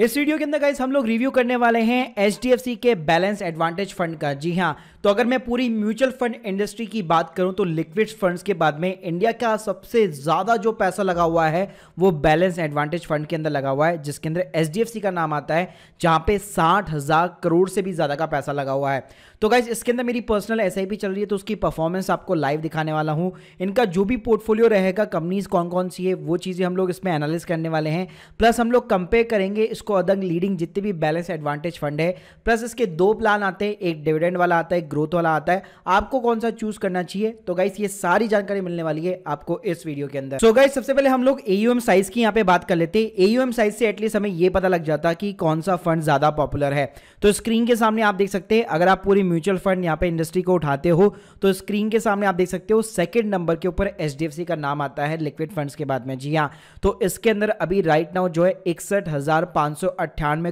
इस वीडियो के अंदर गाइस हम लोग रिव्यू करने वाले हैं एच के बैलेंस एडवांटेज फंड का जी हाँ तो अगर मैं पूरी म्यूचुअल फंड इंडस्ट्री की बात करूं तो लिक्विड फंड्स के बाद में इंडिया का सबसे ज़्यादा जो पैसा लगा हुआ है वो बैलेंस एडवांटेज फंड के अंदर लगा हुआ है जिसके अंदर एच का नाम आता है जहां पे साठ हज़ार करोड़ से भी ज़्यादा का पैसा लगा हुआ है तो गाइज इसके अंदर मेरी पर्सनल एस चल रही है तो उसकी परफॉर्मेंस आपको लाइव दिखाने वाला हूँ इनका जो भी पोर्टफोलियो रहेगा कंपनीज कौन कौन सी है वो चीज़ें हम लोग इसमें एनालिस करने वाले हैं प्लस हम लोग कंपेयर करेंगे इसको अदंग लीडिंग जितने भी बैलेंस एडवांटेज फंड है प्लस इसके दो प्लान आते हैं एक डिविडेंड वाला आता है ग्रोथ वाला आता है आपको कौन सा चूज करना चाहिए तो गाइस ये सारी जानकारी मिलने वाली है आपको इस वीडियो के अंदर सो so गाइस सबसे पहले हम लोग एयूएम साइज की यहाँ पे बात कर लेते हैं एयूएम साइज से एटलीस्ट हमें ये पता लग जाता कि कौन सा फंड ज्यादा पॉपुलर है तो स्क्रीन के सामने आप देख सकते हैं अगर आप पूरी म्यूचुअल फंड यहाँ पे इंडस्ट्री को उठाते हो तो स्क्रीन के सामने आप देख सकते हो सेकेंड नंबर के ऊपर एच का नाम आता है लिक्विड फंड के बाद में जी हाँ तो इसके अंदर अभी राइट नाउ जो है इकसठ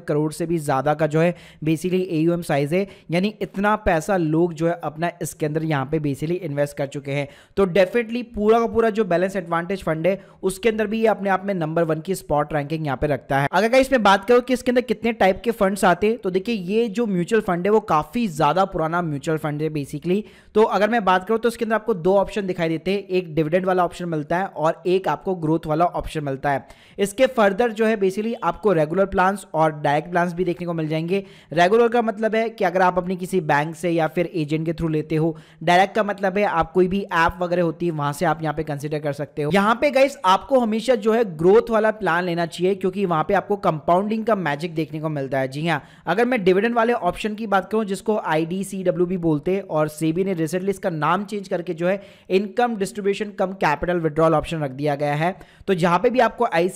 करोड़ से भी ज्यादा का जो है बेसिकली एयूएम साइज है यानी इतना पैसा लोग जो है अपना इसके अंदर यहाँ पे बेसिकली इन्वेस्ट कर चुके हैं तो डेफिनेटली पूरा का पूरा जो बैलेंस एडवांटेज फंड है उसके अंदर भी ये अपने आप में नंबर वन की स्पॉट रैंकिंग यहाँ पे रखता है अगर इसमें बात करो कि इसके अंदर कितने टाइप के फंड आते तो देखिए ये जो म्यूचुअल फंड है वो काफी ज्यादा पुराना म्यूचुअल फंड है बेसिकली तो अगर मैं बात करूँ तो इसके अंदर आपको दो ऑप्शन दिखाई देते हैं एक डिविडेंड वाला ऑप्शन मिलता है और एक आपको ग्रोथ वाला ऑप्शन मिलता है इसके फर्दर जो है बेसिकली आपको रेगुलर प्लान और डायरेक्ट प्लान भी देखने को मिल जाएंगे रेगुलर का मतलब है कि अगर आप अपनी किसी बैंक से या फिर फिर एजेंट के थ्रू लेते हो डायरेक्ट का मतलब है आप कोई भी ऐप वगैरह होती है वहां से आप यहाँ पे कंसिडर कर सकते हो यहाँ पे गाइस आपको हमेशा जो है ग्रोथ वाला प्लान लेना चाहिए क्योंकि वहां पे आपको कंपाउंडिंग का मैजिक देखने को मिलता है जी हाँ अगर मैं डिविडेंड वाले ऑप्शन की बात करूं जिसको आई बोलते हैं और सेबी ने रिसेंटली इसका नाम चेंज करके जो है income distribution cum capital withdrawal option रख दिया गया है तो जहां पे भी आपको आई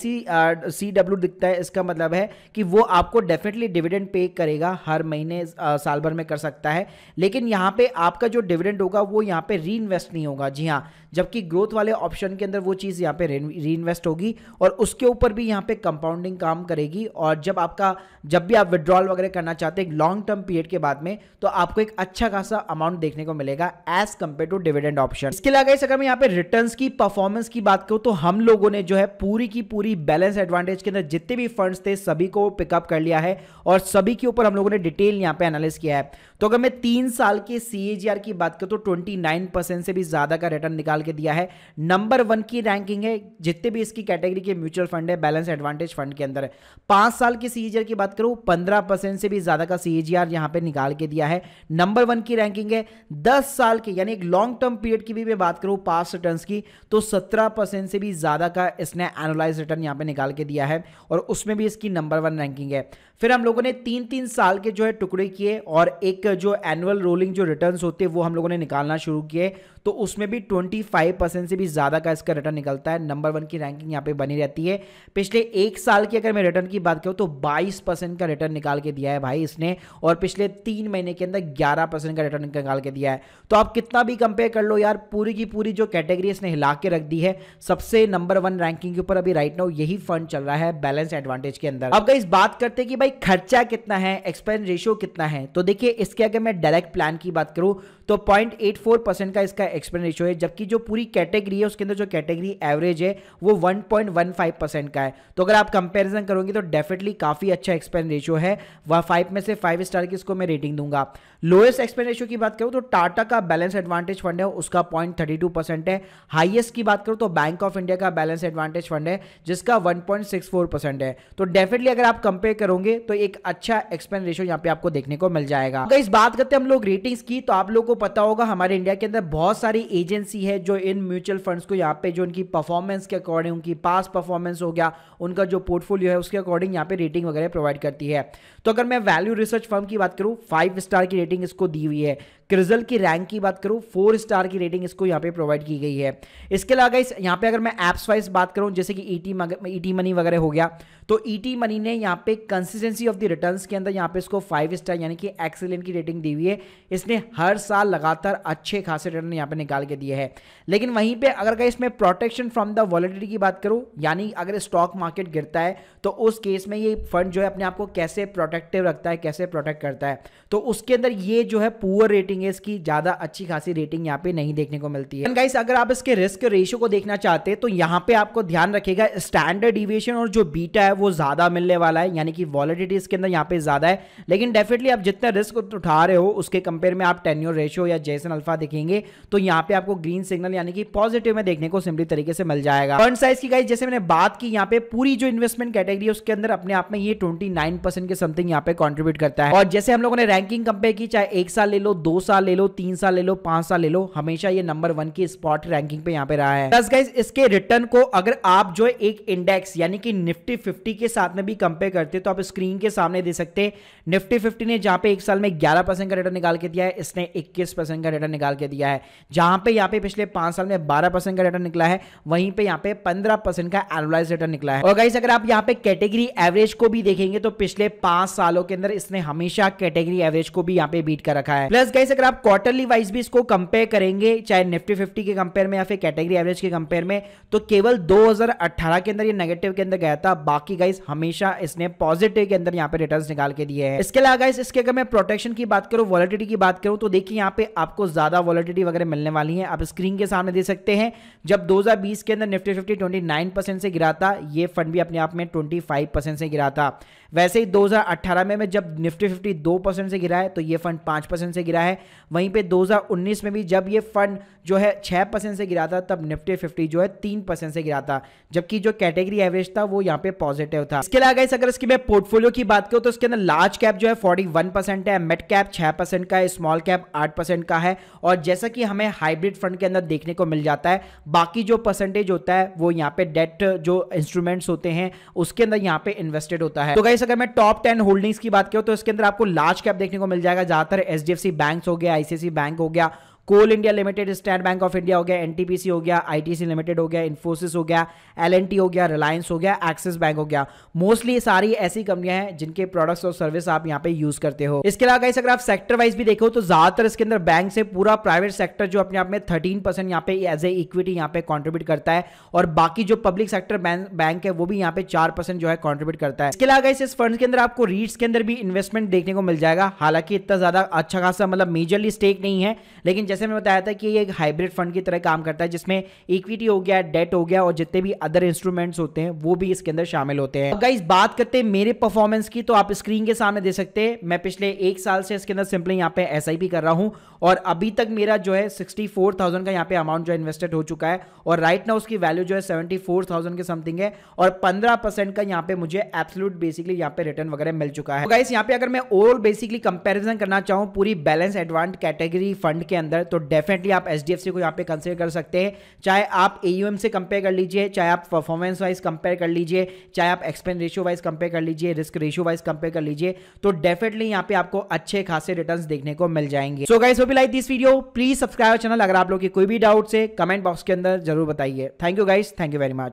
दिखता है इसका मतलब है कि वो आपको डेफिनेटली डिविडेंड पे करेगा हर महीने साल भर में कर सकता है लेकिन लेकिन यहाँ पे आपका जो डिविडेंड होगा वो यहाँ पे री इन्वेस्ट नहीं होगा जी हाँ जबकि ग्रोथ वाले ऑप्शन के अंदर वो चीज़ यहाँ पे री इन्वेस्ट होगी और उसके ऊपर भी यहाँ पे कंपाउंडिंग काम करेगी और जब आपका जब भी आप विड्रॉल वगैरह करना चाहते हैं लॉन्ग टर्म पीरियड के बाद में तो आपको एक अच्छा खासा अमाउंट देखने को मिलेगा as compared to dividend option इसके अलावा अगर मैं यहाँ पे रिटर्न की परफॉर्मेंस की बात करूँ तो हम लोगों ने जो है पूरी की पूरी बैलेंस एडवांटेज के अंदर जितने भी फंड्स थे सभी को पिकअप कर लिया है और सभी के ऊपर हम लोगों ने डिटेल यहाँ पे एनालिस किया है तो अगर मैं तीन साल के सी की बात करूँ तो ट्वेंटी से भी ज्यादा का रिटर्न निकाल के दिया है नंबर वन की रैंकिंग है जितने भी इसकी कैटेगरी के म्यूचुअल फंड है बैलेंस एडवांटेज फंड के अंदर पांच साल की सीजीआर e की बात करूं पंद्रह परसेंट से भी ज्यादा का सीजीआर e यहां पे निकाल के दिया है नंबर वन की रैंकिंग है दस साल के यानी एक लॉन्ग टर्म पीरियड की भी मैं बात करूं पास रिटर्न की तो सत्रह परसेंट से भी ज्यादा का इसने एनुलाइज रिटर्न यहां पर निकाल के दिया है और उसमें भी इसकी नंबर वन रैंकिंग है फिर हम लोगों ने तीन तीन साल के जो है टुकड़े किए और एक जो एनुअल रोलिंग जो रिटर्न होते हैं वो हम लोगों ने निकालना शुरू किए तो उसमें भी 25 परसेंट से भी ज़्यादा का इसका रिटर्न निकलता है नंबर वन की रैंकिंग यहाँ पे बनी रहती है पिछले एक साल की अगर मैं रिटर्न की बात करूँ तो 22 परसेंट का रिटर्न निकाल के दिया है भाई इसने और पिछले तीन महीने के अंदर 11 परसेंट का रिटर्न निकाल के दिया है तो आप कितना भी कंपेयर कर लो यार पूरी की पूरी जो कैटेगरी इसने हिला के रख दी है सबसे नंबर वन रैंकिंग के ऊपर अभी राइट नाउ यही फंड चल रहा है बैलेंस एडवांटेज के अंदर अब इस बात करते कि भाई भाई खर्चा कितना है एक्सपेंस रेशियो कितना है तो देखिए इसके अगर मैं डायरेक्ट प्लान की बात करूं तो 0.84 परसेंट का इसका एक्सपेंस रेशियो है जबकि जो पूरी कैटेगरी है उसके अंदर जो कैटेगरी एवरेज है वो 1.15 परसेंट का है तो अगर आप कंपैरिजन करोगे तो डेफिनेटली काफ़ी अच्छा एक्सपेंस रेशियो है वह फाइव में से फाइव स्टार की इसको मैं रेटिंग दूंगा लोएस्ट एक्सपेंड रेशियो की बात करूं तो टाटा का बैलेंस एडवांटेज फंड है उसका पॉइंट थर्टी टू परसेंट है हाइएस्ट की बात करूं तो बैंक ऑफ इंडिया का बैलेंस एडवांटेज फंड है जिसका one point six four percent है तो डेफिनेटली अगर आप कंपेयर करोगे तो एक अच्छा एक्सपेंड रेशियो यहाँ पे आपको देखने को मिल जाएगा अगर इस बात करते हैं हम लोग रेटिंग्स की तो आप लोग को पता होगा हमारे इंडिया के अंदर बहुत सारी एजेंसी है जो इन म्यूचुअल फंड को यहाँ पे जो उनकी परफॉर्मेंस के अकॉर्डिंग उनकी पास परफॉर्मेंस हो गया उनका जो पोर्टफोलियो है उसके अकॉर्डिंग यहाँ पे रेटिंग वगैरह प्रोवाइड करती है तो अगर मैं वैल्यू रिसर्च फर्म की बात करूँ फाइव स्टार की रेटिंग इसको दी हुई है क्रिजल की रैंक की बात करूं फोर स्टार की रेटिंग इसको यहां पे प्रोवाइड की गई है इसके अलावा इस यहां पे अगर मैं एप्स वाइज बात करूं जैसे कि ईटी ईटी मनी वगैरह हो गया तो ईटी e मनी ने यहां पे कंसिस्टेंसी ऑफ द रिटर्न के अंदर यहाँ पे इसको फाइव स्टार यानी कि एक्सेलेंट की रेटिंग दी हुई है इसने हर साल लगातार अच्छे खासे रिटर्न यहां पे निकाल के दिए है लेकिन वहीं पे अगर कहीं इसमें प्रोटेक्शन फ्रॉम द वॉलिटी की बात करूं यानी अगर स्टॉक मार्केट गिरता है तो उस केस में ये फंड जो है अपने आप को कैसे प्रोटेक्टिव रखता है कैसे प्रोटेक्ट करता है तो उसके अंदर ये जो है पुअर रेटिंग रेटिंग है इसकी ज्यादा अच्छी खासी रेटिंग यहाँ पे नहीं देखने को मिलती है गाइस अगर आप इसके रिस्क रेशियो को देखना चाहते हैं तो यहाँ पे आपको ध्यान रखेगा स्टैंडर्ड डिविएशन और जो बीटा है वो ज्यादा मिलने वाला है यानी कि वॉलिडिटी इसके अंदर यहाँ पे ज्यादा है लेकिन डेफिनेटली आप जितना रिस्क उठा रहे हो उसके कंपेयर में आप टेन्यूर रेशियो या जैसन अल्फा देखेंगे तो यहाँ पे आपको ग्रीन सिग्नल यानी कि पॉजिटिव में देखने को सिंपली तरीके से मिल जाएगा फंड साइज की गाइस जैसे मैंने बात की यहाँ पे पूरी जो इन्वेस्टमेंट कैटेगरी है उसके अंदर अपने आप में ये ट्वेंटी के समथिंग यहाँ पे कॉन्ट्रीब्यूट करता है और जैसे हम लोगों ने रैंकिंग कंपेयर की चाहे एक साल ले लो दो साल ले लो तीन साल ले लो पांच साल ले लो हमेशा ये नंबर वन की स्पॉट रैंकिंग पे यहाँ पे रहा है दस गाइज इसके रिटर्न को अगर आप जो एक इंडेक्स यानी कि निफ्टी फिफ्टी के साथ में भी कंपेयर करते तो आप स्क्रीन के सामने दे सकते निफ्टी फिफ्टी ने जहां पे एक साल में ग्यारह का रिटर्न निकाल के दिया है इसने इक्कीस का रिटर्न निकाल के दिया है जहां पे यहाँ पे पिछले पांच साल में बारह का रिटर्न निकला है वहीं पे यहाँ पे पंद्रह का एनुलाइज रिटर्न निकला है और गाइस अगर आप यहाँ पे कैटेगरी एवरेज को भी देखेंगे तो पिछले पांच सालों के अंदर इसने हमेशा कैटेगरी एवरेज को भी यहाँ पे बीट कर रखा है प्लस गाइस अगर आप क्वार्टरली वाइज भी इसको कंपेयर करेंगे चाहे निफ्टी फिफ्टी के कंपेयर में या फिर कैटेगरी एवरेज के कंपेयर में तो केवल 2018 के अंदर ये नेगेटिव के अंदर गया था बाकी गाइस हमेशा इसने पॉजिटिव के अंदर यहाँ पे रिटर्न निकाल के दिए हैं इसके अलावा गाइस इसके अगर मैं प्रोटेक्शन की बात करूँ वॉलिटिटी की बात करूँ तो देखिए यहाँ पे आपको ज्यादा वॉलिटिटी वगैरह मिलने वाली है आप स्क्रीन के सामने दे सकते हैं जब दो के अंदर निफ्टी फिफ्टी ट्वेंटी से गिरा था ये फंड भी अपने आप में ट्वेंटी से गिरा था वैसे ही 2018 में जब निफ्टी फिफ्टी दो परसेंट से गिरा है तो ये फंड पांच परसेंट से गिरा है वहीं पे 2019 में भी जब ये फंड जो है छः परसेंट से गिरा था तब निफ्टी फिफ्टी जो है तीन परसेंट से गिरा था जबकि जो कैटेगरी एवरेज था वो यहाँ पे पॉजिटिव था इसके अलावा इस अगर इसकी मैं पोर्टफोलियो की बात करूँ तो इसके अंदर लार्ज कैप जो है फोर्टी है मिड कैप छः का है स्मॉल कैप आठ का है और जैसा कि हमें हाइब्रिड फंड के अंदर देखने को मिल जाता है बाकी जो परसेंटेज होता है वो यहाँ पे डेट जो इंस्ट्रूमेंट्स होते हैं उसके अंदर यहाँ पे इन्वेस्टेड होता है तो गाइस अगर मैं टॉप टेन होल्डिंग्स की बात करूँ तो इसके अंदर आपको लार्ज कैप देखने को मिल जाएगा ज्यादातर एच डी बैंक हो गया आईसीआईसी बैंक हो गया Coal India Limited State Bank of India हो गया एनटीपीसी हो गया आईटीसी लिमिटेड हो गया इन्फोसिस हो गया एलएनटी हो गया रिलायंस हो गया एक्सिस बैंक हो गया मोस्टली सारी ऐसी कंपनियां हैं जिनके प्रोडक्ट्स और सर्विस आप यहाँ पे यूज करते हो इसके अलावा इस अगर आप सेक्टर वाइज भी देखो तो ज्यादातर इसके अंदर बैंक से पूरा प्राइवेट सेक्टर जो अपने आप में थर्टीन परसेंट यहाँ पे एज ए इक्विटी यहाँ पे कॉन्ट्रीब्यूट करता है और बाकी जो पब्लिक सेक्टर बैंक है वो भी यहाँ पे चार परसेंट जो है कॉन्ट्रीब्यूट करता है इसके अलावा इस फंड के अंदर आपको रीट्स के अंदर भी इन्वेस्टमेंट देखने को मिल जाएगा हालांकि इतना ज्यादा अच्छा खासा मतलब मेजरली स्टेक नहीं है लेकिन जैसे मैंने बताया था कि ये एक हाइब्रिड फंड की तरह काम करता है जिसमें इक्विटी हो गया डेट हो गया और जितने भी अदर इंस्ट्रूमेंट्स होते हैं वो भी इसके अंदर शामिल होते हैं अगर बात करते हैं मेरे परफॉर्मेंस की तो आप स्क्रीन के सामने दे सकते हैं मैं पिछले एक साल से इसके अंदर सिंपली यहाँ पे एस कर रहा हूँ और अभी तक मेरा जो है सिक्सटी का यहाँ पे अमाउंट जो इन्वेस्टेड हो चुका है और राइट ना उसकी वैल्यू जो है सेवेंटी के समथिंग है और पंद्रह का यहाँ पे मुझे एप्सलूट बेसिकली यहाँ पे रिटर्न वगैरह मिल चुका है तो यहाँ पे अगर मैं ओवरऑल बेसिकली कंपेरिजन करना चाहूँ पूरी बैलेंस एडवांस कैटेगरी फंड के अंदर तो डेफिनेटली आप एच को यहाँ पे कंसिडर कर सकते हैं चाहे आप ए से कंपेयर कर लीजिए चाहे आप परफॉर्मेंस वाइज कंपेयर कर लीजिए चाहे आप एक्सपेंस रेशियो वाइज कंपेयर कर लीजिए रिस्क रेशियो वाइज कंपेयर कर लीजिए तो डेफिनेटली यहाँ पे आपको अच्छे खासे रिटर्न देखने को मिल जाएंगे so guys we like this video please subscribe channel अगर आप लोग की कोई भी डाउट से कमेंट बॉक्स के अंदर जरूर बताइए thank you guys thank you very much